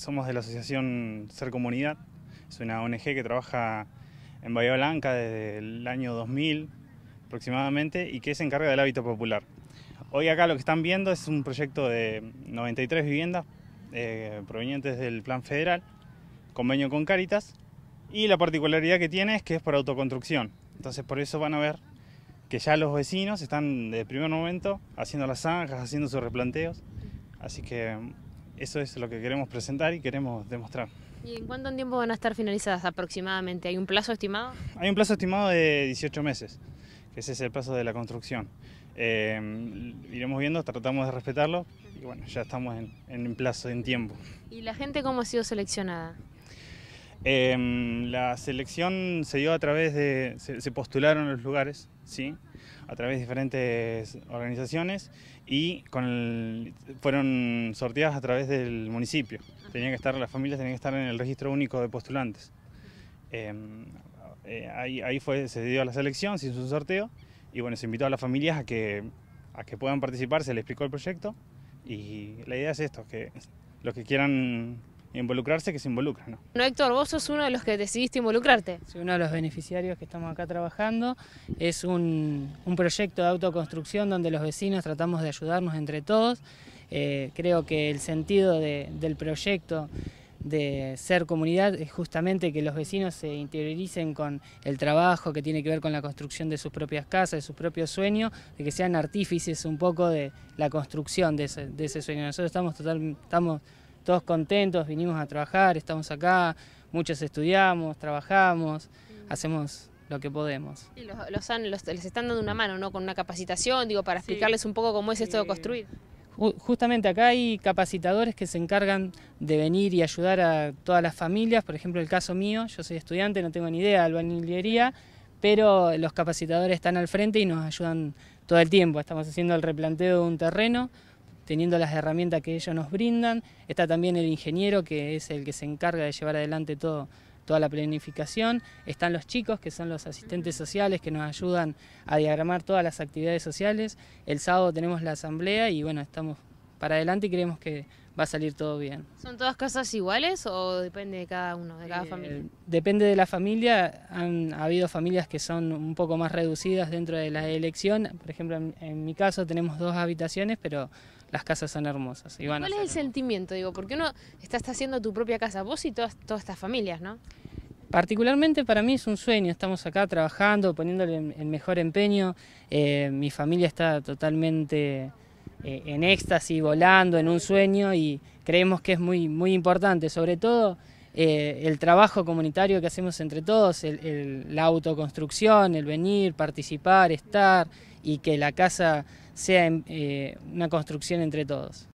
somos de la asociación Ser Comunidad, es una ONG que trabaja en Bahía Blanca desde el año 2000 aproximadamente y que se encarga del hábito popular. Hoy acá lo que están viendo es un proyecto de 93 viviendas eh, provenientes del Plan Federal, convenio con Caritas, y la particularidad que tiene es que es por autoconstrucción. Entonces por eso van a ver que ya los vecinos están desde el primer momento haciendo las zanjas, haciendo sus replanteos. Así que eso es lo que queremos presentar y queremos demostrar. ¿Y en cuánto tiempo van a estar finalizadas aproximadamente? ¿Hay un plazo estimado? Hay un plazo estimado de 18 meses, que ese es el plazo de la construcción. Eh, iremos viendo, tratamos de respetarlo y bueno, ya estamos en, en plazo, en tiempo. ¿Y la gente cómo ha sido seleccionada? Eh, la selección se dio a través de, se, se postularon los lugares, ¿sí? a través de diferentes organizaciones y con fueron sorteadas a través del municipio. Tenían que estar, las familias tenían que estar en el registro único de postulantes. Em, eh, ahí, ahí fue, se dio a la selección, se hizo un sorteo y bueno, se invitó a las familias a que, a que puedan participar, se les explicó el proyecto y la idea es esto, que los que quieran involucrarse que se involucran. ¿no? Héctor, vos sos uno de los que decidiste involucrarte. Soy uno de los beneficiarios que estamos acá trabajando. Es un, proyecto de autoconstrucción donde los vecinos tratamos de ayudarnos entre todos. Eh, creo que el sentido del proyecto de ser comunidad es justamente que los vecinos se interioricen con el trabajo que tiene que ver con la construcción de sus propias casas, de sus propios sueños, de que sean artífices un poco de la construcción de ese, sueño. Nosotros estamos, totalmente... estamos todos contentos, vinimos a trabajar, estamos acá, muchos estudiamos, trabajamos, mm. hacemos lo que podemos. Y los, les están dando una mano, ¿no? Con una capacitación, digo, para explicarles un poco cómo es esto de construir. Justamente acá hay capacitadores que se encargan de venir y ayudar a todas las familias. Por ejemplo, el caso mío, yo soy estudiante, no tengo ni idea de albañilería, pero los capacitadores están al frente y nos ayudan todo el tiempo. Estamos haciendo el replanteo de un terreno, teniendo las herramientas que ellos nos brindan. Está también el ingeniero, que es el que se encarga de llevar adelante todo, toda la planificación. Están los chicos, que son los asistentes sociales, que nos ayudan a diagramar todas las actividades sociales. El sábado tenemos la asamblea y bueno, estamos para adelante y creemos que va a salir todo bien. ¿Son todas casas iguales o depende de cada uno, de cada eh, familia? Depende de la familia. Han habido familias que son un poco más reducidas dentro de la elección. Por ejemplo, en, mi caso tenemos dos habitaciones, pero las casas son hermosas. ¿Cuál es el sentimiento? Digo, porque uno estás haciendo tu propia casa, vos y todas, estas familias, ¿no? Particularmente para mí es un sueño, estamos acá trabajando, poniéndole el mejor empeño, eh, mi familia está totalmente eh, en éxtasis, volando, en un sueño y creemos que es muy, muy importante, sobre todo eh, el trabajo comunitario que hacemos entre todos, la autoconstrucción, el venir, participar, estar y que la casa sea eh, una construcción entre todos.